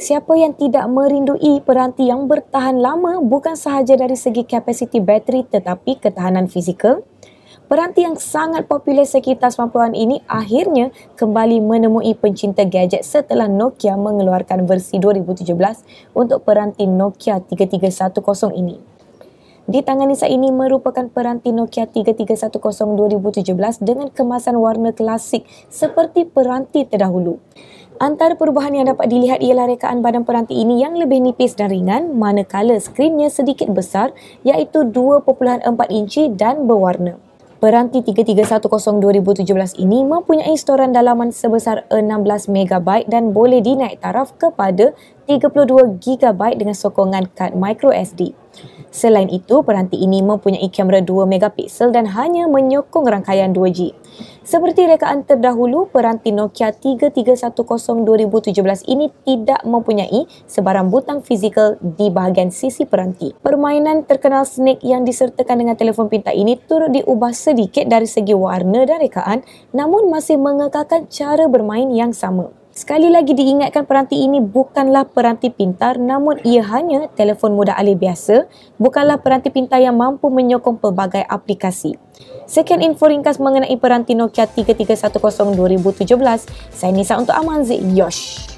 Siapa yang tidak merindui peranti yang bertahan lama bukan sahaja dari segi kapasiti bateri tetapi ketahanan fizikal? Peranti yang sangat popular sekitar 90-an ini akhirnya kembali menemui pencinta gadget setelah Nokia mengeluarkan versi 2017 untuk peranti Nokia 3310 ini. Di tangan saya ini merupakan peranti Nokia 3310 2017 dengan kemasan warna klasik seperti peranti terdahulu. Antara perubahan yang dapat dilihat ialah rekaan badan peranti ini yang lebih nipis dan ringan manakala skrinnya sedikit besar iaitu 2.4 inci dan berwarna. Peranti 3310 2017 ini mempunyai storan dalaman sebesar 16 MB dan boleh dinaik taraf kepada 32GB dengan sokongan kad microSD. Selain itu, peranti ini mempunyai kamera 2MP dan hanya menyokong rangkaian 2G. Seperti rekaan terdahulu, peranti Nokia 3310-2017 ini tidak mempunyai sebarang butang fizikal di bahagian sisi peranti. Permainan terkenal Snake yang disertakan dengan telefon pintar ini turut diubah sedikit dari segi warna dan rekaan, namun masih mengekalkan cara bermain yang sama. Sekali lagi diingatkan peranti ini bukanlah peranti pintar namun ia hanya telefon mudah alih biasa, bukanlah peranti pintar yang mampu menyokong pelbagai aplikasi. Sekian info ringkas mengenai peranti Nokia 3310 2017, saya Nisa untuk Amanzi, Yosh!